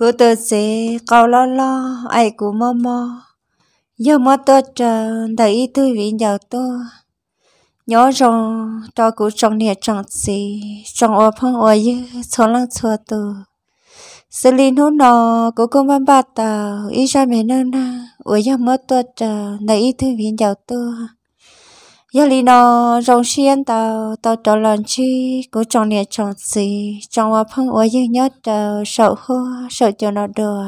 cô tơ sẽ cầu lo lo ai cũng mơ mơ giờ mơ tơ chờ thấy tôi vì giàu tôi nhớ rằng cho cụ trong nhà chẳng gì trong ô phong ô dư số lăng xua từ xử lý nô nọ cụ công ban bát tàu ý ra mẹ nương na ủa giờ mơ tơ chờ thấy tôi vì giàu tôi giờ li nó rong xiên tao tao tao lần chi cứ trong nhà trong gì trong hoa phong ở dưới nhất tao sợ hơn sợ cho nó được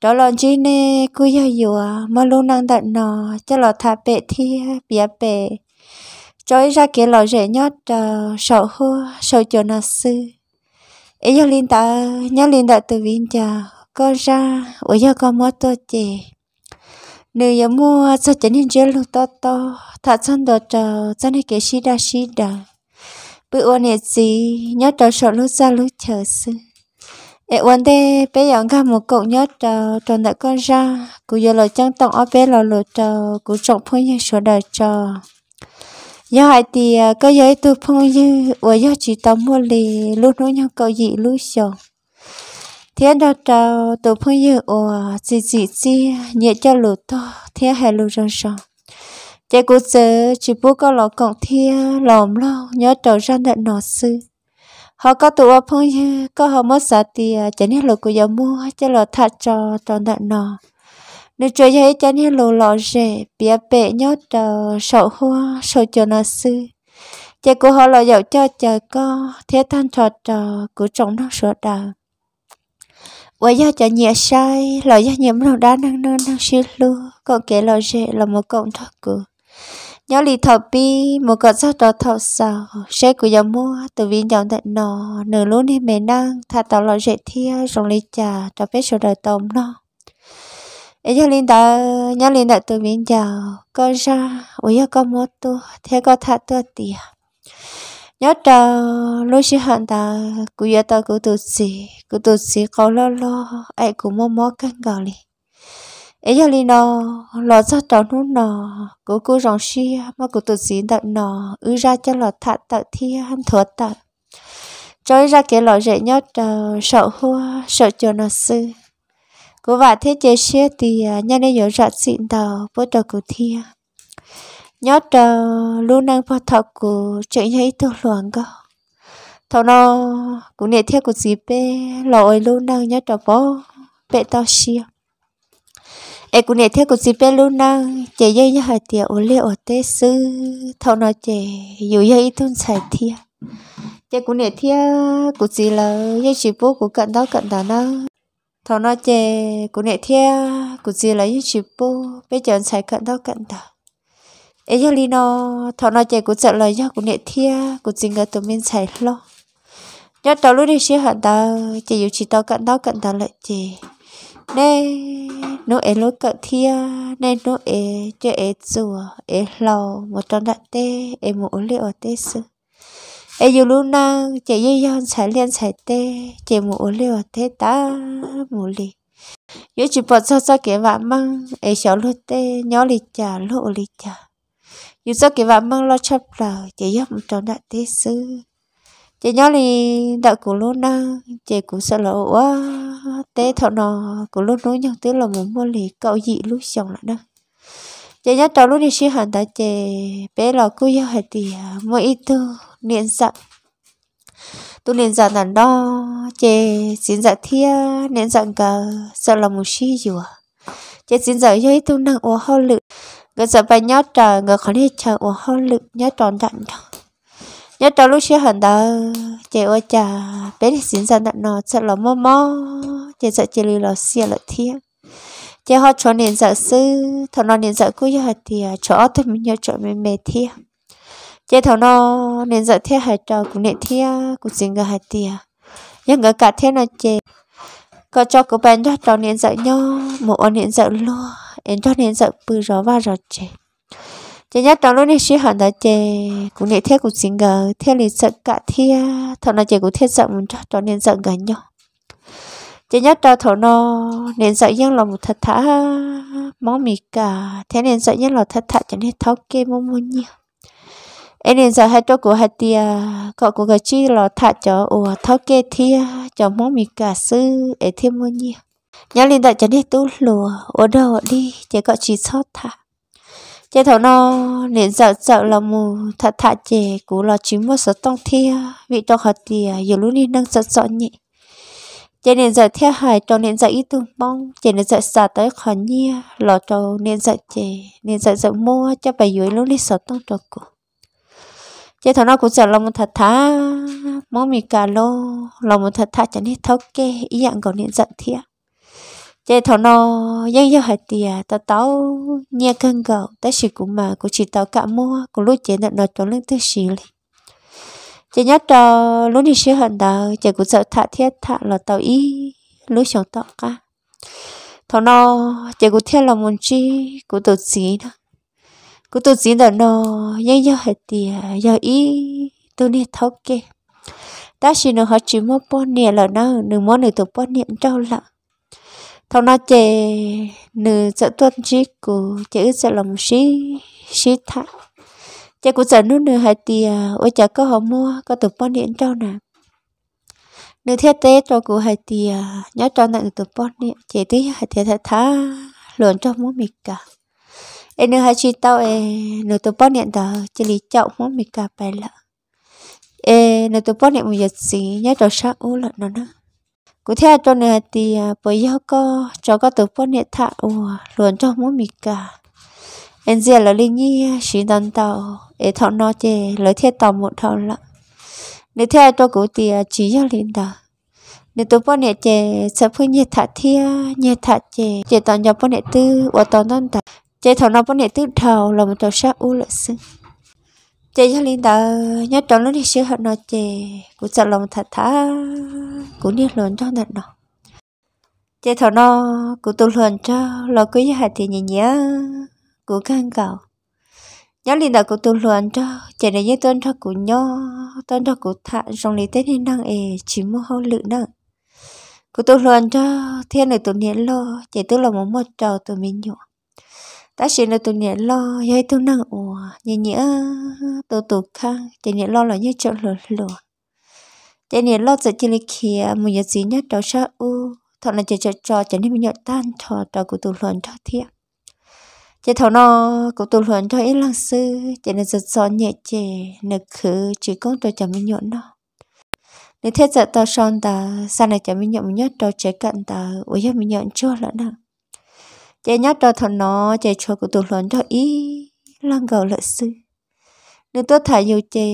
đó lần chi nè cứ giờ dùa mà luôn năng đặt nó cho là thả bể thi bịa bể cho ra cái lò rẻ nhất tao sợ hơn sợ cho nó sư ấy giờ linh ta nhớ linh đã từ viên chờ có ra ở giờ có mất tôi chị nếu giờ mua cho chân nên chơi lúc to to thà chân đồ trò chân này cái xí đa xí đa bữa ôn này gì nhớ trò sợ lúc ra lúc chờ sư ê ôn đây bé dọn ra một cục nhớ trò tròn đại con ra cụ giờ lời chân tông ở bé lò lò trò cụ trọng phong như sửa đời trò giờ hai thì à, có giấy tôi phong như ở giờ chỉ tao mua lì lúc nói nhau cậu gì lúc xong thế đó trâu tổ phong yêu ồ chị chị chị, nhẹ cho lù to thế hệ lù rong rong chạy cố giờ chỉ bố có lọ cọng thia lòm lo nhớ trâu ra đợt nọ sư họ có tụ ở phong yêu có họ mất xả tiền chạy nhớ lù của giờ mua cho lọ thả cho tròn đợt nọ nếu chơi thấy chạy nhớ lù lọ rẻ bia bẹ nhớ trâu sầu hoa sầu cho nọ sư chạy cố họ lọ dậu cho chờ có thế than trò trò của trọng nó sửa đời 我要จะเหยียใช่เราอยากเหยียบเราด้านนั่งเนินนั่งชิลูก็เกลเราเจเราโมกงทักกูย้อนลีทอปีโมกงซอดทอสาวเชกูยามัวตัววิ่งยองแต่นอหนึ่งลุ้นให้เมนั่งถ้าตอนเราเจเที่ยวจงลีจ่าจะเป็นสุดตอมนอเอ้ยลินดาย้อนลินดาตัววิ่งยาวก็จ้าโอ้ยก็มดตัวเท่ก็ทัดตัวเตี้ย nhớ trò lối xí hận ta cứ nhớ ta cứ tự xí cứ tự xí có lo lo ai cũng mò mò căng gạo li ấy giờ li nó lo cho trò nút nó cứ cứ rong xí mà cứ tự xí đặt nó ư ra cho lo thà tự thi hâm thuật tự cho ra cái lo dễ nhớ trò sợ hoa sợ cho nó sư cứ vả thế chơi xí thì à, nhà này nhớ rạ xịn tàu bữa trò cứ thi nhớ chờ luôn năng phát thọ của chạy nhảy tôi luận cơ thọ nó cũng nể theo của gì bé lội luôn năng nhớ chờ bố bé tao xia em cũng nể theo của gì bé luôn năng chạy dây nhớ hỏi tiệt ổn liệu ở tê sư thọ nó chạy dù dây thôn chạy thiệt chạy cũng nể theo của gì là dây chỉ bố của cận đó cận đó nó thọ nó chạy cũng nể theo của gì là dây chỉ bố bây giờ chạy cận đó cận đó ấy giờ lino thọ nói chạy cũng sợ lời do cũng nhẹ thia cũng chính cái tụi mình chạy lo nhớ tao lúc đi xíu hận tao chỉ dù chỉ tao cận tao cận tao lại chỉ nè nó ấy lúc cận thia nè nó ấy chơi ấy chùa, ấy lò một trong đại tê ấy mũ liệu tê sư ấy dù lúc nào chỉ dây yon chạy liên chạy tê chỉ mũ liệu tê ta mũ lì. nhớ chỉ bỏ cho cho kể vạn măng ế xéo lúc tê nhó lì chả lộ lì chả dù cho kỳ vọng mong lo chấp lờ chỉ dốc một tròn đại thế sư chỉ nhớ thì đạo của luôn na chỉ cũng sợ lộ quá tế thọ nọ của luôn nói nhau tới là muốn mua lì cậu dị lúc chồng lại đó chỉ nhớ trò lúc đi xí hẳn ta chỉ bé lò cứ yêu hạt thì mỗi ít tư niệm dặn dạ. tu niệm dặn dạ là đo chỉ xin dặn dạ thia niệm dặn cả sợ là một xí dừa à chỉ xin dặn cho ít tu năng ô hao lực người sợ bà nhớ trời người khỏi đi chờ ủa hơn lực nhớ tròn dặn nhớ tròn lúc xưa hẳn đó chị ơi chờ bé thì xin ra nặng nó sợ lò mơ mơ chị sợ chị lì lò xìa lợi thiên chị họ cho nên sợ sư thằng nó nên sợ cứ giờ thì chỗ thì mình nhớ chỗ mình mệt thiên chị thằng nó nên sợ thiên hạt trò cũng nên thiên cũng xin người hạt tiền nhưng người cả thiên là chị có cho cô bạn cho trò nên sợ nhau một ôn nên sợ luôn em cho nên sợ bự rõ và rõ chè chị nhớ đó luôn này suy hẳn đó chè cũng để theo cũng xin gờ theo liền sợ cả thia thằng nó chè cũng theo sợ muốn cho cho nên sợ gần nhau chị nhớ cho thằng nó nên sợ dân là một thật thả món mì cả thế nên sợ dân là thật thả cho nên tháo kê mông mông nhiều em nên sợ hai chỗ của hai tia cậu của cái chi là thả cho ủa tháo kê thia cho món mì cả sư để thêm mông nhiều nhớ linh đã chẳng đi tu lùa ở đồ đi chỉ có chỉ sót thả chế thấu no nên sợ sợ là mù thật thà chế cú là chỉ một sợ tông thia vị to họ tìa giờ lúc đi nâng sợ sợ nhị chế nên giờ theo hải cho nên giờ ít tương mong chế nên giờ xả tới khó nhia lọ cho nên giờ chế nên giờ giờ mua cho bà dưới lúc đi sợ tông cho cụ chế thấu no cũng sợ là một thật thà mong mì cà lô là một thật thà chẳng đi thấu kê ý dạng còn nên giờ thiệt chế thọ nó dân dân hạt tiền à, tao tao nhẹ cân gạo tao chỉ cũng mà cũng chỉ tao cả mua cũng lúc chế nó cho lên tới xì lên chế nhớ cho lúc đi xí hận đó chế cũng sợ thả thiết thả là tao ý lúc sống tao cả thọ nó chế cũng thiết là muốn chi cũng tổ chí đó cũng tổ chí là nó dân dân hạt tiền à, giờ ý tôi đi thấu kê ta chỉ nó họ chỉ mua bón nè là nó đừng mua nửa tổ bón nè cho lợn thằng nó chè nửa sợ tuân chí của chữ sợ lòng xí xí thả chè cũng sợ nút nửa hai tia à, ôi chả có họ mua có tụt bón điện cho nè nửa thiết tế cho của hai tia à, nhớ cho nè tụt bón điện chè tí hai tia thả thả luồn cho mua mịt cả ê nửa hai chi tao ê nửa tụt bón điện đó chỉ lý chậu mua mịt cả bài lợ ê nửa tụt bón điện một giật gì nhớ cho sáng u lợn nó nữa cụ thể cho nên thì à, bây giờ có cho có từ bốn hệ thạ luôn cho muốn mì cả anh dì là linh nhi chỉ à, đàn tàu để thọ nó chè lấy thế tàu một thọ lạ nếu thế cho cụ thì à, chỉ cho linh tàu nếu tôi bốn hệ chè sắp phương nhẹ thạ thia nhẹ thạ chè chè tàu nhập bốn hệ tư và tàu non tàu chè thọ nó bốn hệ tư thầu là một tàu sát u lợi sinh chị cho linh đó nhớ trong lúc đi sửa hợp nó chị cũng sợ lòng thật thà cũng đi lớn cho thật nó chị thọ nó cũng tu luyện cho lo cứ như hạt thì nhỉ nhớ cũng căng cầu nhớ linh đó cũng tu luyện cho chị này như tôn cho cũng nhớ tôn cho cũng thạ trong lý tết nên năng ề chỉ mua hậu lự năng cũng tu luyện cho thiên này tu niệm lo chị tu là một một trò tụi mình nhọ ta chỉ là tôi nhẹ lo hay tôi năng ủa nhẹ nhẹ tôi tụi khang chỉ nhẹ lo là như chỗ lừa lừa chỉ nhẹ lo sẽ chơi là kia một giờ gì nhất đó sao u thọ là chỉ chỉ cho chỉ nên mình nhận tan thọ đó của tôi luận cho thiệt chỉ thọ nó của tôi luận cho ít lăng sư chỉ là giật gió nhẹ chè nực khứ chỉ có tôi chẳng mình nhận đâu nếu thế giờ tao son ta sau này chẳng mình nhận mình nhất đó chế cận ta ủa giờ mình nhận cho lận nào chế nhát cho thằng nó chế cho cụ tụ lớn cho ý lăng gầu lợi sư nếu tôi thả dù chế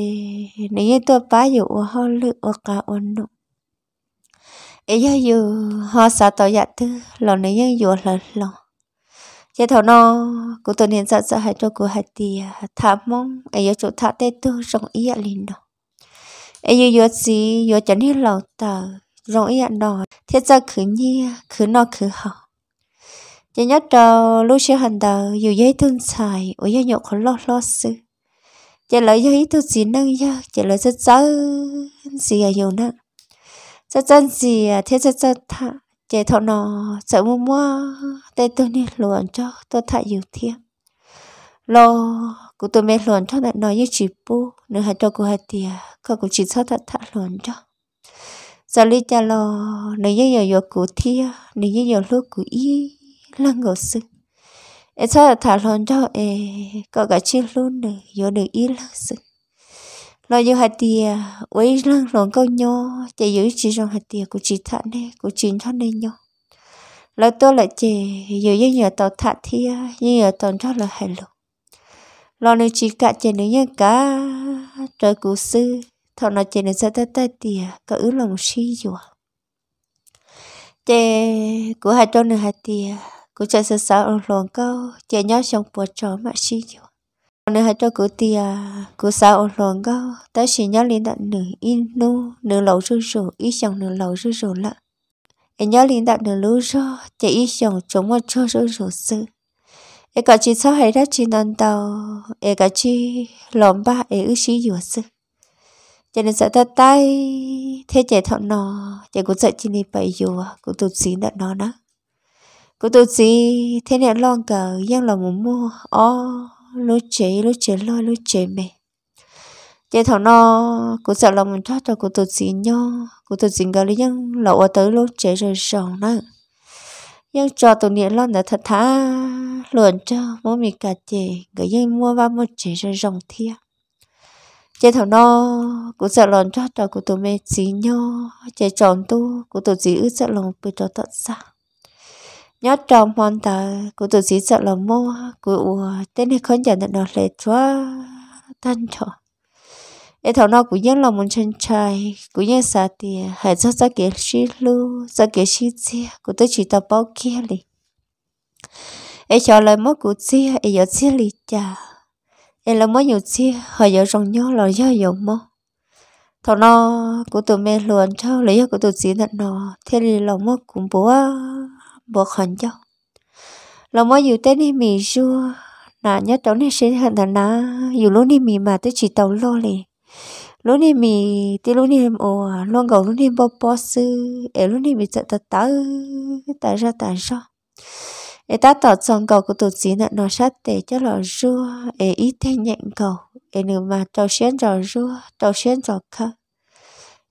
nếu như tôi bá dù ở họ lự ở cả ổn nụ ấy giờ dù họ sợ tỏ dạ tư lòng nếu như dù là lòng chế thằng nó cũng tôi nên sợ sợ hại cho cô hại tì thả mong ấy giờ chỗ thả tê tư rộng ý ạ lìn đó ấy giờ dù gì dù chẳng hiểu lòng tờ rộng ý ạ đó thiết ra khứ nhi khứ nọ khứ học chỉ nhớ trò lúc xưa hành đầu dù giấy thương xài ở gia nhộn khó lo lo sư chỉ lấy giấy tôi chỉ nâng ya chỉ lấy rất dở gì à nhiều nè rất dở gì à thế rất dở thà chỉ thọ nó sợ mua mua tay tôi nên luận cho tôi thà nhiều thiên lo của tôi mê luận cho bạn nói như chỉ bu nửa hạt cho cụ hạt tiề có cụ chỉ sao thà thà luận cho giờ lý cha lo nửa giấy giờ giờ cụ thiên nửa giấy giờ lúc cụ y lăng ngộ sư em sao thả lon cho em có cả chi luôn được vô được ý lăng sư lo vô hạt tiề quấy lăng lon câu nhô chạy giữ chỉ trong hạt tiề của chị thả này, của chị thả này nhô lo tôi lại chè giờ như nhờ tàu thả thia như nhờ tàu cho là hài lòng lo nếu chỉ cả chè nếu như cả trời cụ sư thọ nó chè nếu sẽ ta ta tiề có ứ lòng suy rồi chè của hai trâu nửa hạt tiề cứ chạy sợ sợ ông lòn câu chạy nhau trong bùa trò mà xí nhiều nếu hai cho cứ tia à, cứ sao ông lòn câu ta chỉ nhớ lên đạn nửa in nu nửa lẩu rư rù ít chồng nửa lẩu rư rù lạ em nhớ lên đạn nửa lú rô chạy ít chồng chống một cho rư rù sư e có chị sao hay ra chị năn đầu, e có chị lòm ba e ư xí nhiều sư cho nên sợ ta tay thế chạy thọ nó chạy cũng sợ chỉ đi bậy dù cũng tụt xí đạn nó nữa cô tôi gì thế này lo cờ giang lòng muốn mua ó lối chế lối chế lo lối chế mẹ chế thảo nó cô sợ lòng mình thoát cho cô tôi gì nhau cô tôi gì gần lấy giang lậu ở tới lối chế rồi sòng nữa nhưng cho tôi nhẹ lo là thật thà luận cho mỗi mình cả chè gửi dân mua ba mua chè rồi rồng thia chè thảo nó cũng sợ lòn cho trò của tôi mẹ chỉ nhau chè tròn tu của tôi dì ước sợ lòng bị cho tận sao nhớ trong mòn tờ của tụi sĩ sợ là mua của tên này không nhận được nó lệ chúa thân cho. ấy thằng nó cũng nhớ là muốn chân trai cũng nhớ xa tiền hãy cho ra kia xí lu ra kia xí chia của tôi chỉ tập bao kia liền ấy cho lời mất của chia ấy giờ chia lì chả ấy là mới nhiều chia họ giờ rong nhớ là do dụng mơ thằng nó của tụi mê luôn cho lấy của tụi sĩ nhận nó thế thì lòng mất cũng bố bộ hẳn cho là mỗi dù tới đi mì rua là nhớ tàu này sinh hận là nó dù lúc đi mì mà tới chỉ tàu lô lì lúc đi mì tới lúc đi ồ luôn gầu lúc đi bò bò sư ế lúc đi mì chợ tật tớ tại ra tại ra. Ế ta tỏ xong cầu của tổ chức nợ nó sát để cho lò rua ế ít thay nhện cầu ế nửa mà tàu xuyên trò rua tàu xuyên trò khơ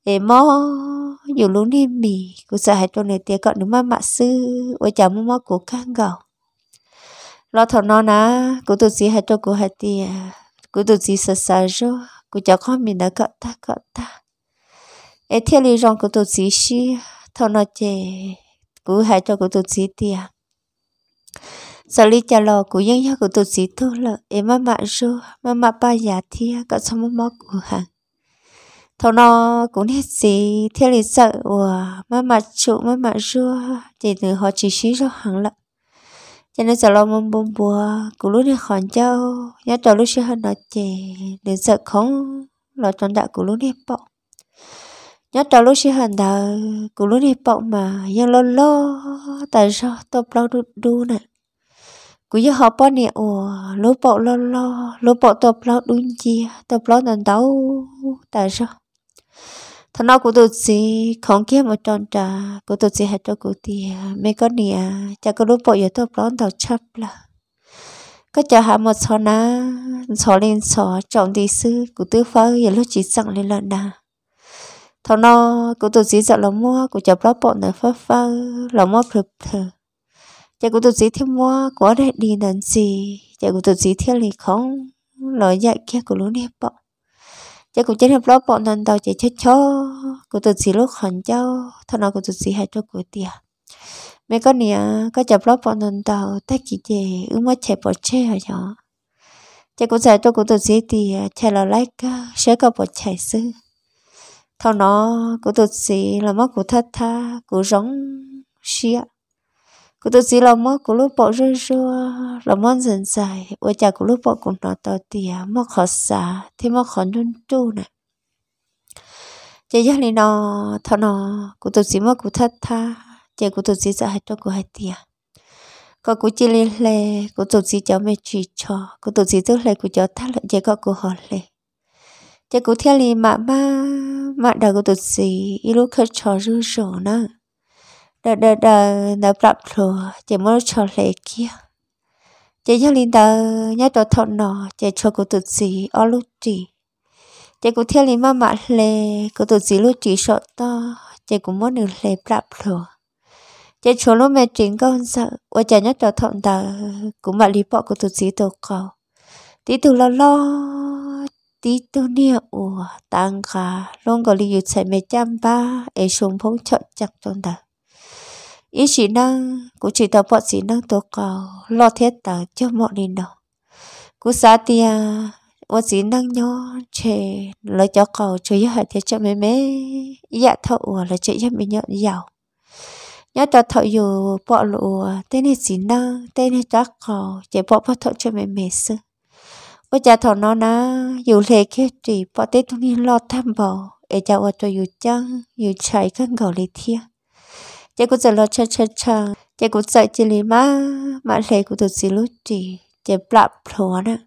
để mò dù lúc này mì cũng sợ hãi trong này tiếc còn đúng mà mạ sư ôi chả mua mò của khang gạo lo thọ nó ná cũng tụt gì hại cho cũng hại tia à. cũng tụt gì sợ sợ rồi cũng chả khó mình đã cọ ta cọ ta ấy theo lý rằng cũng tụt gì xí thọ nó chè cũng hại cho cũng tụt gì tia à. sợ lý cha lo cũng ยัง nhớ cũng tụt gì thôi là em mà mạ rồi mà mạ ba già tia cả xong mò của hàng thầu nó cũng hết gì thế là sợ wow mà mà trụ mà mà rua thì từ họ chỉ xí cho hẳn lận cho nên sợ lo mông bông bùa cũng lúc này khỏi châu nhớ cho lúc xưa hơn nó chè để sợ không lo tròn đạo cũng lúc này bọng nhớ cho lúc xưa hơn đó cũng lúc này bọng mà nhưng lo lo tại sao tôi lo đu đu này cứ giờ họ bỏ nè ủa lúa bỏ lo lo lúa bỏ tập lo đu chi tập lo nần đấu tại sao thằng nó của tôi chỉ không kia một tròn trà của tôi chỉ hết cho cụ tia mẹ con nè cha có lúc bộ giờ tôi đón tàu chấp là có chờ hạ một xó ná xó lên xó trọng thì sư của tư phá giờ lúc chỉ sẵn lên lợn đà thằng nó của tôi chỉ dạo lòng mua của chập lót bộ nở phá phá lòng mua phập thờ cha của tôi chỉ thêm mua của đẹp đi làm gì cha của tôi chỉ theo lì không nói dạy kia của lũ đẹp bọn chắc cũng chết hợp lớp bọn thân tao chỉ chết cho cũng tự xí lúc hẳn cho thân nào cũng tự xí hạt cho của tiền mấy con nè có chập lớp bọn thân tao tách chỉ chè ứng mất chè bỏ chè hả nhỏ chắc cũng xài cho cũng tự xí thì à, chè là lách à, sẽ có bỏ chè sư thằng nó cũng tự xí là mất của thất tha của rống xia cô tôi chỉ làm mất của lúc bỏ rơi rơi làm món dần dài ở chả của lúc bỏ cũng nó to tỉa mất khó xả thì mất khó nôn tu này chị gia đình nó thọ nó cô tôi chỉ mất của thất tha chị của tôi chỉ sợ hết cho của hai tỉa có của chỉ lên lề của tôi chỉ cháu mẹ chỉ cho cô tôi chỉ tức lề của cháu thắt lại chị có của họ lề chị của theo lì mà ba mà đầu của tôi chỉ ít lúc khơi cho rư rổ nữa đờ đờ đờ đờ bắp lù chỉ muốn cho lệ kia chỉ cho linh đờ nhớ tổ thọn nọ chỉ cho cô tự gì ở lúc gì chỉ cô theo linh mà mà lệ cô tự gì lúc gì sợ to chỉ cũng muốn được lệ bắp lù chỉ cho lúc mẹ chính con sợ và chỉ nhớ tổ thọn đờ cũng mà lý bỏ cô tự gì tổ cầu tí từ lo lo tí tu nia ủa tăng cả luôn có lý dụ chạy mẹ chăm ba để xuống phong chọn chặt trong đời ý chỉ năng cũng chỉ tập bọn chỉ năng tổ cầu lo thiết tờ cho mọi nền đó cú xa tia ô chỉ năng nhó chè lấy cho cầu chơi hạt thế cho mẹ mẹ dạ thọ là chơi cho mẹ nhậu giàu nhớ ta thọ dù bọn lụ tên này chỉ năng tên này chắc cầu chỉ bọn bỏ thọ cho mẹ mẹ sư ô cha thọ nó na dù lệ kia chỉ bọn tết tu ni lo tham bảo để cha ô cho dù chăng dù chạy các gạo lệ thiêng จกูจะรอชาชาชาจกูจะจิลีมามาเลกูตุสิลุจีจะปรับพรนะ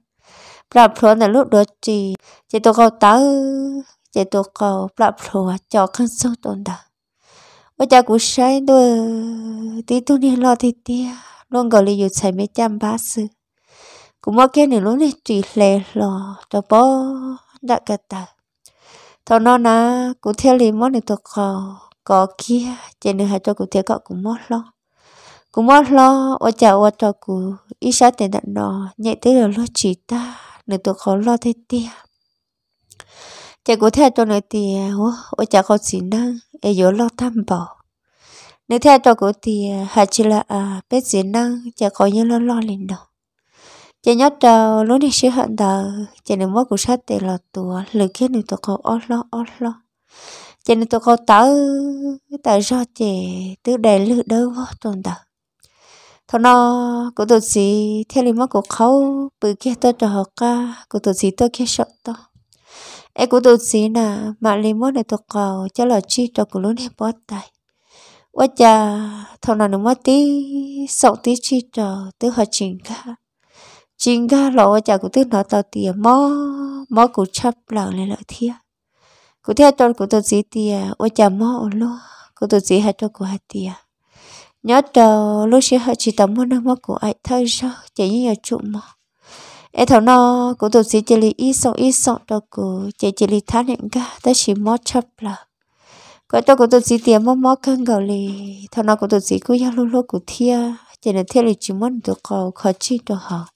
ปรับพรนะลุดดจีจตัวเขาเต้าจตัวเขาปรับพรวจอกขันสโซตนดาว่าจะกูใช้ด้วยทีตัวนี้รอทีเดียลุงเกาหลีอยู่ใช้ไม่จำบาสกูมาแค่หนึ่งลุงเี่จีเลยรอจะบอดักกันตาตอนนั้นกูเที่ยวลีมอนในตัวเขา có kia trên được hai cho cụ thế cọ cũng mất lo cũng mất lo Ôi chợ ôi trò cụ ít sao tiền đặt đó nhẹ tới là lo chỉ ta nửa tôi khó lo thế tia chợ cụ thế cho nửa tia ôi chợ khó chỉ năng ai dỗ lo tham bảo nếu theo cho cụ thì hà chỉ là à biết gì năng chợ khó như lo lo liền đâu. chợ nhớ trâu lúc đi sửa hận đời chợ đừng mất cụ sát để lọt tùa lười khiến được tôi khó ót lo ót lo cho nên tôi có tớ cái do chị tứ đề lư đâu vô tồn tờ thôi nó của tôi chỉ theo lý mất của khâu bởi kia tôi cho họ ca của tôi chỉ tôi kia sợ to em của tôi chỉ là mà lý mất này tôi cầu cho là chi cho cô luôn em bó tay quá cha thôi nó nó mất tí sợ tí chi cho tứ họ chỉnh cả chỉnh cả lộ cha của tứ nó tao tiền mó mó của chấp lợn lên lợi thiệt cụ theo tròn cụ tôi sĩ tia ô chả mò lô cụ tôi sĩ hai tròn cụ hai tia nhớ trò lúc xưa họ chỉ tắm mua nước mắt của ai thay sao chỉ như nhờ trụ mò em thảo nó cụ tôi sĩ chỉ lì ít sọ ít sọ trò cụ chỉ chỉ lì thán hiện cả ta chỉ mò chập là có trò cụ tôi sĩ tia mò mò căng gạo lì thảo nó cụ tôi sĩ cứ giao lô lô cụ thia chỉ là thia lì chỉ muốn được cầu khó chi được học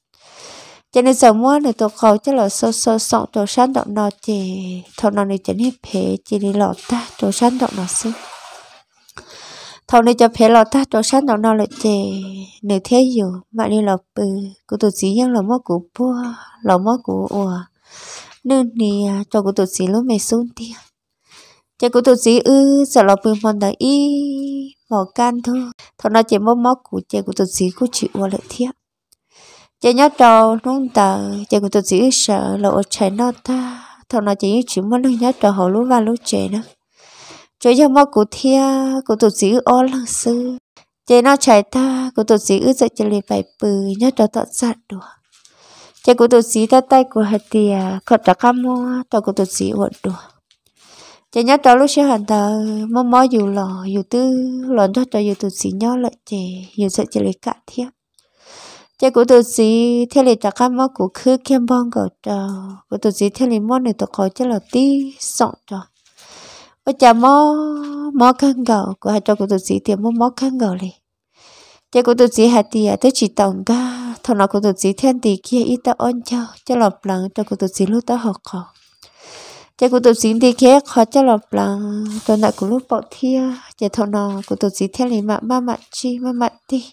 cho nên giờ mua này tôi khó cho là sơ sơ sọ tổ sáng động nọ chỉ thầu nó này chỉ hết phê chỉ đi lọt ta tổ sáng động nọ xí thầu này cho phê lọt ta tổ sáng động nọ lại chỉ nếu thế dù mà đi lọt bự của tổ sĩ nhân là mất của bua là mất của ủa nên thì cho của tổ sĩ lúc mày xuống đi cho của tổ sĩ ư sợ lọt bự mòn đại y mỏ can thôi thầu nó chỉ mất mất của chơi của tổ sĩ của chịu qua lợi thiệt chị nhát trò nôn tờ chị của tự chỉ sợ lộ trẻ nó ta thằng nó chỉ chỉ muốn lúc nhát trò họ lúa và lúa trẻ nữa chơi giờ mà của thia của tự chỉ ô lăng sư chị nó chạy ta của tự chỉ ước dậy chị liền phải bự nhớ trò tọt giặt được chị của tự chỉ ta tay của hạt tìa à, khọt trả cam mua trò của tự chỉ uẩn được chị nhát trò lúc xưa hẳn tờ mong mò dù lò dù tư lòn cho trò dù tự chỉ nhớ lợi chị dù dậy chơi liền cạn thiếp 这古都是天里大家么古去看帮个着，古都是天里么你都搞这了地上着。我家么么看个，古还着古都是天么么看个嘞。这古都是还地啊，都是懂个，同那古都是天地 kia ít 到安教，这老人这古都是路到好考。这古都是地 kia 考这老人，同那古路跑天，这同那古都是天里嘛慢慢去慢慢地。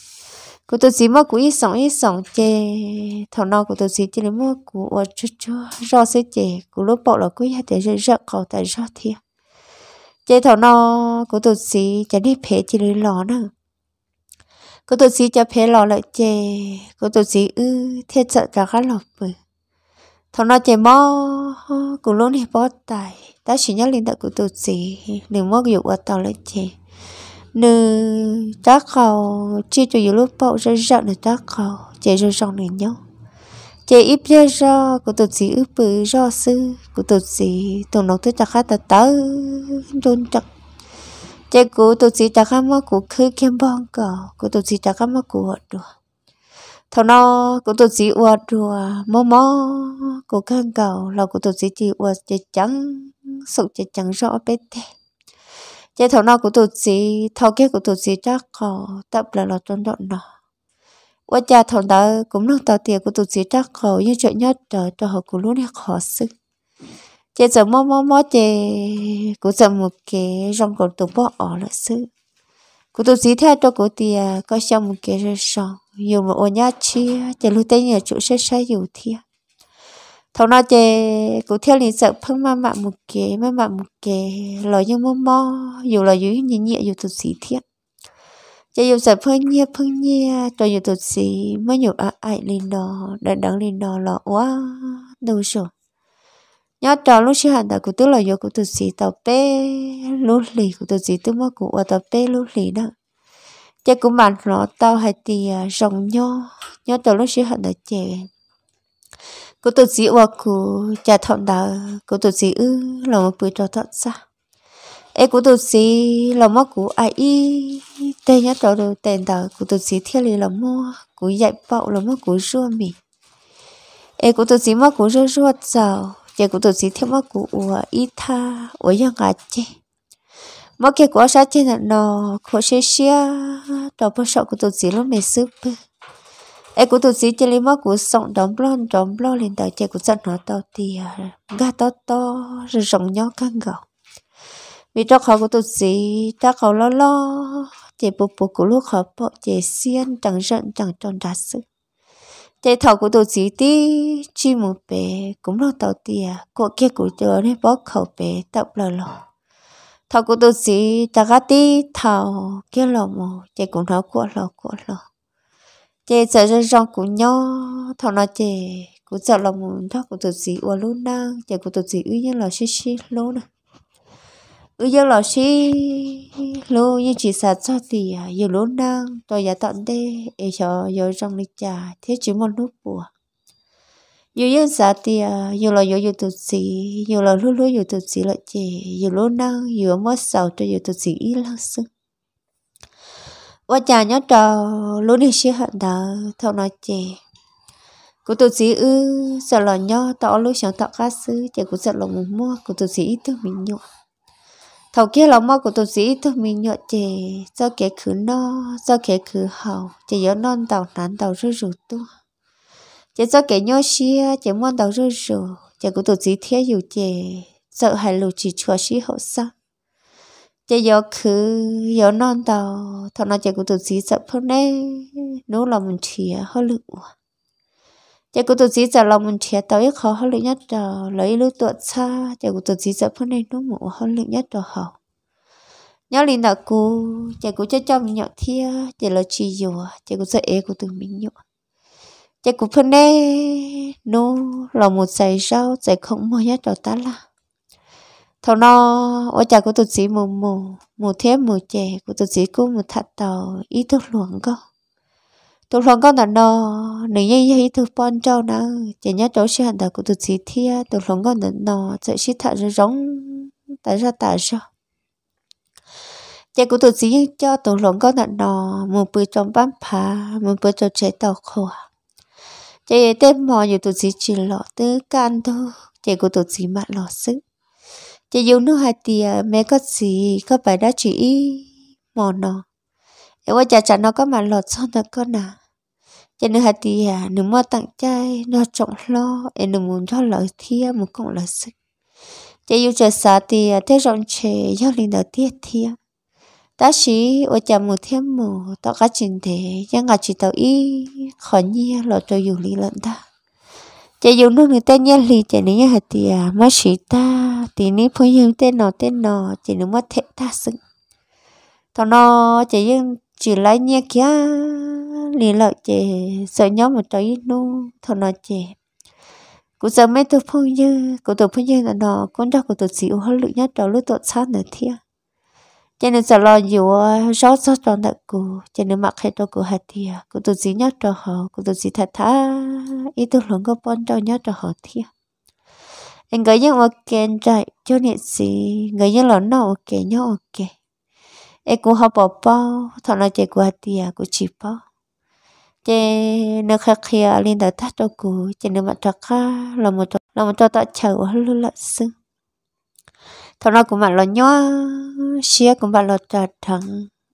cô tôi xí mất của ít sống ít sống chè thằng nó của tôi xí chỉ lấy mất của ở chút chút rau sẽ chè của lúc bỏ là cứ hay để rất rất cầu tại rau thiệt chè thằng nó của tôi xí chả đi phê chỉ lấy lò nữa cô tôi xí chả phê lò lại chè cô tôi xí ư thế sợ cả khá lọc bự thằng nó chè mò của lúc này bỏ tài ta chỉ nhớ liên tục của tôi xí đừng mất dụng ở tàu lại chè nữ tác khẩu chỉ cho dù lúc bậu rất giận là tác khẩu chế rất xong liền nhau chế ít ra do của tổ sĩ ướp bự do sư của tổ sĩ tổ nấu tới ta khá ta tớ đôn chặt chế của tổ sĩ ta khá mất của khứ kem bong cỏ của tổ sĩ ta khá mất của hoạt đùa thằng nó của tổ sĩ hoạt đùa mò mò của khăn cầu là của tổ sĩ chỉ hoạt chế trắng sụt chế trắng rõ bê tê chế thầu nó của tụt sĩ thầu kia của tụt sĩ chắc có tập là lọt trong đoạn đó và cha thầu đó cũng là tàu tiền của tụt sĩ chắc có như chuyện nhất trở cho họ của luôn khó xử chế giờ mò mò mò chế của giờ một cái rong còn tụt bỏ ở lại sức của tụt sĩ theo cho của tiền có xong một cái rồi xong nhiều mà ô nhát chia chế lúc tay nhà chỗ sẽ sai dù thiệt thầu nói chè cụ theo liền sợ phân mà mạ một kề mà mạ một kề lời như mơ mơ dù là dưới nhẹ nhẹ dù tụt xí thiết cho dù sợ phân nhẹ phân nhẹ cho dù tụt xí mới nhiều ở ai liền đó đợi đắng liền đó là quá đâu rồi nhớ trò lúc xí hẳn ta cụ tức là dù cụ tụt xí tàu pê lúc lì cụ tụt xí tức mà cụ ở tàu pê lúc lì đó cho cụ mặn nó tao hay thì à, rồng nho nhớ trò lúc xí hẳn ta chè cô tôi chỉ và cô cha thọn đờ cô tôi chỉ ư là một bữa trò thọn xa em cô tôi chỉ là mất cô ai y tên nhất trò đều tên đờ cô tôi chỉ thiết lý là mua cô dạy bạo là mất cô ruột mì em cô tôi chỉ mất cô ruột ruột giàu giờ cô tôi chỉ thiết mất cô ủa y tha ủa yang ngạt chứ mất cái quả sao trên là nó cô xí à đó bao sợ cô tôi chỉ lúc mẹ sức bơ ai cũng tụt sĩ chơi mất của sông đóng lon đóng lo lên đời chơi của sân nó to thì à, ga to to rồi rộng nhỏ căng gạo vì cho họ của tụt sĩ ta họ lo lo chơi bộ bộ của lúc họ bộ chơi xiên chẳng giận chẳng tròn đá sự chơi thầu của tụt sĩ tí chi một bé cũng lo tàu tì à cô kia của chờ nên bó khẩu bé tập lờ lò thầu của tụt sĩ ta gắt tí thầu kia lò mồ chơi cũng nó của lo của lo chị sợ cho rong của nhau thằng nó chị cũng sợ là muốn thóc của tụi gì ua luôn đó chị của tụi gì ư như là xí xí luôn nè ư như là xí luôn nhưng chị sợ cho thì giờ luôn đó tôi giả tận đây để cho giờ rong đi trà thế chỉ một lúc buồn dù yên xa thì dù là dù dù tụt xí dù là lúc lúc dù tụt xí là chị dù lúc nào dù mất sầu cho dù tụt xí ít lăng sức và chả nhớ trò lối đi xí hận đó thâu nói chè cụ tổ sĩ ư sợ lò nho tỏ lối sáng tạo cá sư chè cụ sợ lò mù mua cụ tổ sĩ thương mình nhọ thâu kia lò mua cụ tổ sĩ thương mình nhọ chè sao kẻ khứ no sao kẻ khứ hậu chè gió non tàu nán tàu rơi rụt tu chè sao kẻ nhó xia chè mua tàu rơi rụt, chè cụ tổ sĩ thế dù chè sợ hại lù chỉ cho xí hậu sắc giờ giờ cứ giờ non tàu thằng nào chạy cũng tự xí sợ phun đấy nô lòng mình chia hơi lựu chạy cũng tự xí sợ lòng mình chia tàu ít khó hơi lựu nhất rồi lấy lúc tuột xa chạy cũng tự xí sợ phun đấy nô mũ hơi lựu nhất rồi hậu nhớ liền nợ cũ chạy cũng chơi cho mình nhậu thia chạy là chi dùa chạy cũng sợ é của từng mình nhậu chạy cũng phun đấy nó lòng một giày rau giày không mua nhất rồi ta là thầu nó ở nhà của tụt sĩ mù mù mù thế mù chè của tụt sĩ cũng một thật tàu ý thức luận cơ tụt luận con là nó nếu như ý thức bon cho nó chỉ nhớ chỗ sư hành đạo của tụt sĩ thia tụt luận con là nó sẽ sĩ thật rồi giống tại sao tại sao chỉ của tụt sĩ cho tụt luận con là nó một bữa trong bán phá một bữa trong chế tàu khổ chè tết mò nhiều tụt sĩ chỉ lọ tứ can thôi chỉ của tụt sĩ mà lọ sức chị yêu nước hai thì mẹ có gì có phải đã chỉ mò nó em qua trả trả nó có mà lọt son thật con à chị nên hai thì à nếu mà tặng trai nó trọng lo em đừng muốn cho lời thia một con lời sức chị yêu chả xa thì thế rộng trẻ do linh đầu tiết thia ta chỉ ở chả một thêm một tao cá trình thể nhưng ngà chỉ tao y khỏi nhi lọt cho dù lý lận ta chị dùng nước người ta nhớ lì chị nữ nhớ hạt thì mà chỉ ta thì nếu phơi như thế nó thế nó chỉ nữ mất thế ta xứng thằng nó chị dùng chỉ lấy nhớ kia lì lợi chị sợ nhớ một trái nu thằng nó chị cũng sợ mấy tôi phơi như cũng tôi phơi như là nó con đó của tôi chịu hơn lượng nhất đó lúc tôi sát nữa thiệt cho nên sợ lo nhiều ờ, sót sót trong thật cụ cho nên mặc hết tôi cụ hạt thia cụ tự chỉ nhớ cho họ cụ tự chỉ thật thà ý tôi luôn có bon cho nhớ cho họ thia anh gửi những ok chạy cho nghệ sĩ người những lón nào ok nhớ ok em cũng học bỏ bao thằng nào chạy của hạt thia cụ chỉ bao chế nó khác kia lên đầu thắt cho cụ chế mặc mặt trạc là một là một cho ta chờ luôn lợn xương thằng nó cũng mà là nhó xia cũng bà là trả thằng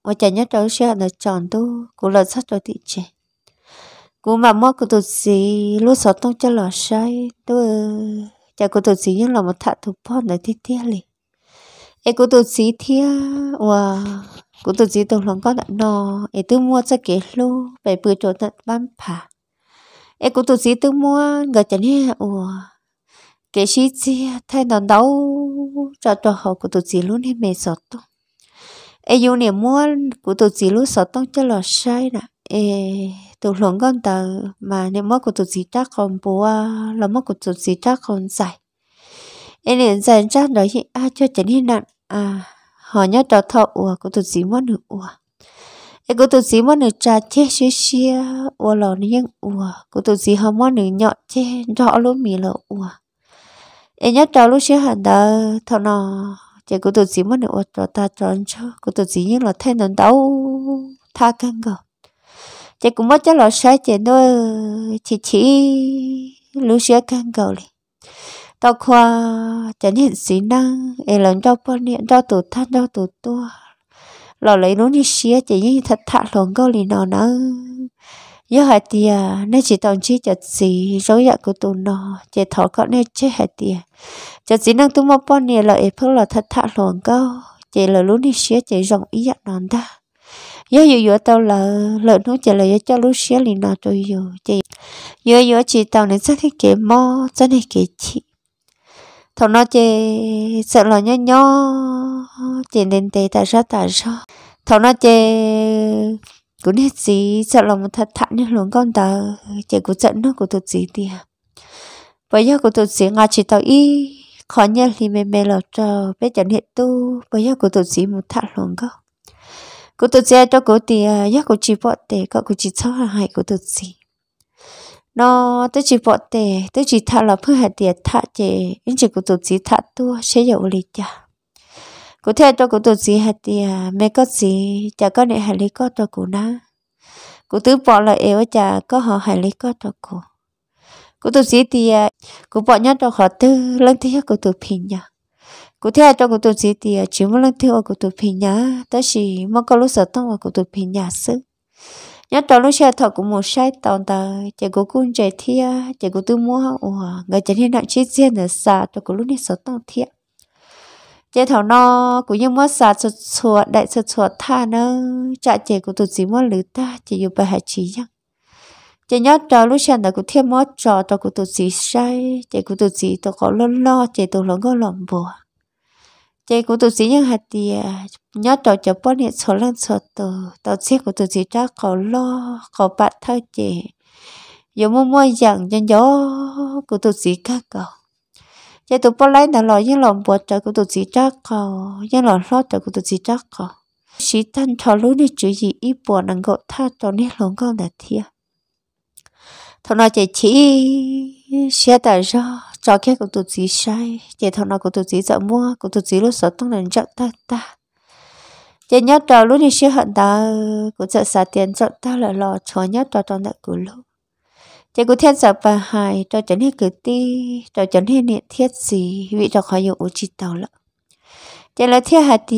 ở chả nhớ đâu xia nó chọn tu cũng là sát cho thị trẻ cũng mà mua của tôi gì lúa sọt tông cho lo sai tôi chả của tôi gì nhưng là một thạ thủ phong này thiết thiết liền em cũng tụt gì thiết wow cũng tụt gì tụt lòng có đã nò em tôi mua cho kẻ lô, về bữa chỗ tận ban phà em của tôi gì tôi mua người chả nhé wow kẻ xí chia thay nó đâu cho cho họ của tụi chị luôn hết mẹ sọt tông ai dù nè mua của tụi chị luôn sọt tông cho lọt sai nè e tụ luận con tờ mà nếu mua của tụi chị chắc còn bố à, là mua của tụi chị chắc còn giải e nên giải chắc nói gì, à cho chẳng hết nặng à họ nhớ đó thọ ủa của tụi chị mua nữa ủa e của tụi chị mua nữa trà chê xí xí ủa lò nhưng ủa của tụi chị họ mua nữa nhọ chê rõ luôn mì là ủa em nhớ trâu lúc xưa hàng đó thọ nọ chỉ có tụi gì mới được cho ta cho cho có tụi gì nhưng là thay nên đâu tha căng gò chỉ cũng mất cho lọ sai chỉ nó chỉ chỉ lúc xưa căng gò đi tao khoa chẳng hiện gì năng em lần cho bao nhiêu cho tụi than cho tụi tua lọ lấy nó đi xía chỉ như thật thà lòng gò đi nọ nữa giờ hạt tiề nên chỉ tòng chi chặt gì rồi giờ dạ của tụi nó chỉ thọ có nên chết hạt tiề chặt gì năng tụi mà bọn nè là ép là thật thà luôn câu chỉ là lúc đi xía chỉ rộng ý dạng nón ta giờ giờ giờ tao là lợn nó chỉ là giờ cho lúc xía liền nó tôi giờ chỉ giờ giờ chỉ tao nên chắc cái kế mò chắc cái kế chị thằng nó chỉ sợ là nhó nhó chỉ nên tê ta ra ta ra thằng nó chỉ cú nét gì sợ lòng một thật thận nên luống con tờ chạy cú trận nước của tụt gì tìa bây giờ của tụt gì ngà chỉ tàu y khó nhớ thì mê mê lọt trò biết chẳng hiện tu bây giờ của tụt gì một thận luống con của tụt gì cho cú tìa à, giờ của chỉ bỏ tề có của chỉ sau hai của tụt gì nó tôi chỉ bỏ tề tôi chỉ thà là phương hại tiền thà chỉ nhưng chỉ của tụt gì thà tu sẽ dậu lịch chả cụ thể cho cụ tụt gì hạt thì à, mẹ có gì chả có nệ hạt lý có cho cụ na cụ tứ bỏ là ế chả có họ hạt lý có cho cụ cụ tụt gì thì cụ bỏ nhát cho họ tư lần thứ nhất cụ tụt pin nhá cụ thể cho cụ tụt gì thì chỉ một lần thứ hai cụ tụt pin nhá đó chỉ mà có lúc sợ tông cụ tụt pin nhá sức nhớ tao lúc xe thọ cũng một sai tàu ta chạy cố cung chạy thia chạy cố tư mua ủa người chạy thiên đạo chết riêng là xa cho cố lúc này sợ tao thiệt chế thảo no cũng như mất sạt sụt sụt đại sụt sụt tha nó chả chế của tụt gì mất lử ta chỉ dù bà hạ chỉ nhá chế nhớ trò lúc sáng đã cũng thêm mất trò trò của tụt gì sai chế của tụt gì tôi có lo lo chế tôi lo ngó lòng bùa chế của tụt gì nhưng hạt tìa nhớ trò chả bỏ nhẹ sổ lăng sổ tờ tao chế của tụt gì chắc có lo có bạn thơ chế dù mua mua dạng nhân gió của tụt gì các cậu giờ tụi bao lấy nó lo những lòng bùa trời của tụi chỉ chắc cò những lòng lo trời của tụi chỉ chắc cò sĩ tan cho lúc đi chữ gì ít bùa năng gọi tha cho nét lòng con là thiệt thọ nó chỉ chỉ xe tại do cho kia của tụi chỉ sai giờ thọ nó của tụi chỉ sợ mua của tụi chỉ lúc sợ tăng lên chậm ta ta giờ nhớ trò lúc đi xe hận ta của sợ xả tiền chậm ta là lo cho nhớ trò trong đại của lúc chỉ cụ thiết giặc và hài cho chấn hết cử ti cho chấn hết niệm thiết gì vị cho khỏi dụng chỉ tàu lợ chỉ là thiết hạt thì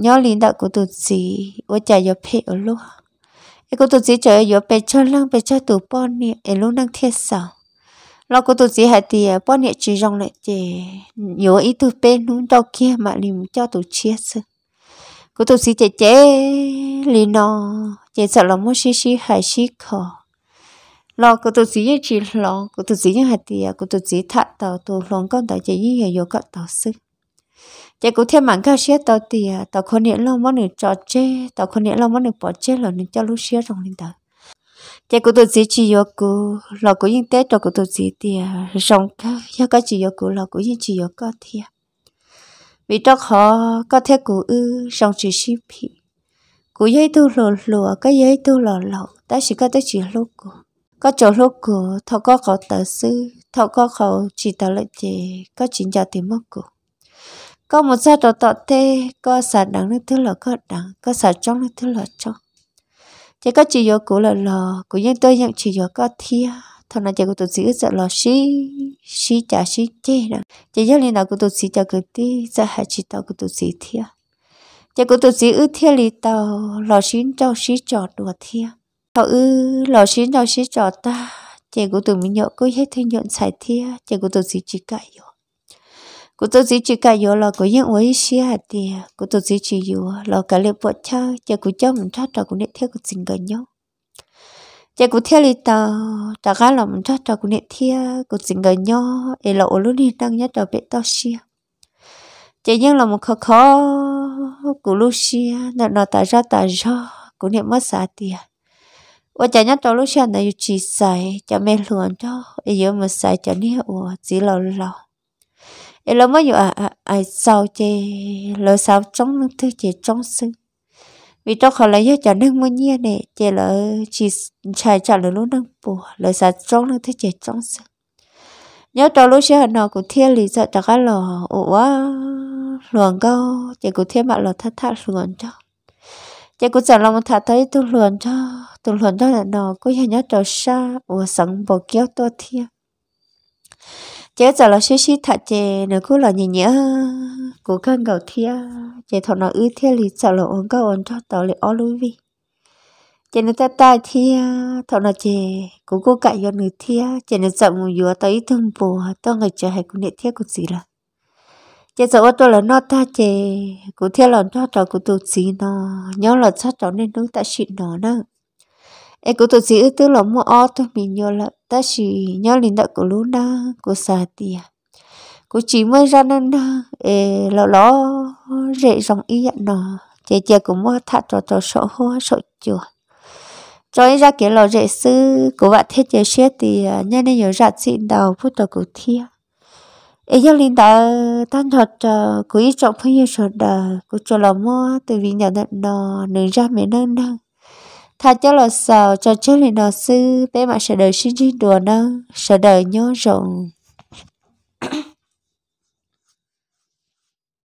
nhớ lính đạo của tụt gì ở trả yếu phê ở lúc ấy của tụt gì trời yếu phê cho lăng phê cho tụ bọn niệm ấy lúc đang thiết sao lo của tụt gì hạt thì bọn niệm chỉ dòng lại chỉ nhớ ý tụ bên lúc đâu kia mà liền cho tụt chết sao của tụt gì chế chế liền nó chế sợ là mua xí xí hại xí khó lo cô tôi chỉ chỉ lo cô sĩ chỉ hạt tiền cô tôi sĩ thắt tàu tôi lòng con tàu chỉ như hiểu các tàu sư chỉ cô thêm mảng cao xe tàu tiền tàu con nhện lo món được trò chơi tàu con nhện lo món được bỏ chơi là nên cho lúc xe trong lên tàu chỉ cô tôi sĩ chỉ yêu cô lo cô yên tết cho cô tôi sĩ tiền xong cả cho cái chỉ yêu cô lo cô yên chỉ yêu các tiền vì đó họ có thể cô ư xong chỉ ship cô giấy tu lò lò cái giấy tu lò lò ta chỉ có tới chỉ lúc cô có chỗ lúc của thọ có khẩu tờ sư thọ có khẩu chỉ tờ lợi chế có chính giờ thì mất của có một sa đồ tọt tê có xả đắng nước thứ lọ có đắng có xả trong nước thứ lọ trong chỉ có chỉ yếu của lọ lọ của những tôi nhận chỉ yếu có thia thằng nào chỉ của tôi giữ sợ lọ xí xí chả xí chê đó chỉ giáo liên nào của tôi xí chả cực tí sợ hại chỉ tao của tôi xí thia chỉ của tôi xí ư thia lì tao lọ xí trong xí trò đùa thia họ ư lò xí lò xí trò ta chị của tụi mình nhớ cứ hết thế nhận xài thia chị của tụi gì chỉ cãi yo của tụi gì chỉ cả yo là có những ấy xí hạt thì của tụi gì chỉ yo là cả liệu bọn cha chị của cháu mình thoát trò cũng nét theo của tình gần nhau chị của theo thì tàu ta gái là mình thoát trò cũng nét theo của tình gần nhau để là ổn luôn đi tăng nhất trò bé tao xí chị nhưng là một khó khó của lúc xia nợ nó ta ra ta ra cũng nét mất xả tiền 我今日走路上呢有几晒，就没乱着，也有没晒就你我只老老，也老么有啊啊啊烧的，老烧中 thứ à, à, à, chỉ 中 sinh, vì trong khỏi lấy cho nên mua nhia này, chỉ là chỉ chạy chạy là lúc đang bù, là sao trong thứ chỉ trong sinh, nhớ trong lúc sáng nào cũng thiên lý sợ cho cái lò ủa luồng câu, chỉ cũng thiên lò thắt thắt luồng cho, chỉ cũng chẳng là một thà thấy tôi cho tụi lần đó là nó cứ hay nhớ trò xa và sẵn bộ kéo to thiên chế giờ là xí xí thật chế nó cứ là nhỉ nhớ cố gắng cầu thiên chế thọ nó ư thiên thì giờ là ông cầu ông cho tàu lại ô lui vi chế nó ta ta thiên thọ nó chế cố cố cậy cho nữ thiên chế nó sợ mù dúa tới thương bùa tao ngày chờ hay cũng để thiên cũng gì là chế giờ tôi là nó ta chế của thiên là cho trò của tụi gì nó nhớ là cho trò nên nó ta xịn nó nữa em cũng tôi chỉ tức là mô ô thôi mình nhớ là ta chỉ nhớ linh đạo của luna na của xà tìa à. của chỉ mới ra nên ê lọ lọ rễ dòng ý ạ nọ chị chị cũng mô thắt trò trò sổ hoa sổ chùa cho rồi ra cái lò rễ sư của bạn thế chế xe thì nhân nên nhớ ra xin đầu phút đầu của thia ấy giờ linh đạo tan thật à, của ý trọng phải nhớ sợ đời của cho là mô từ vì nhận định nó nên ra mấy nơi năng thà cho là sợ cho chú lên nó sư bé mà sợ đời xin chi đùa nó sợ đời nhớ rộng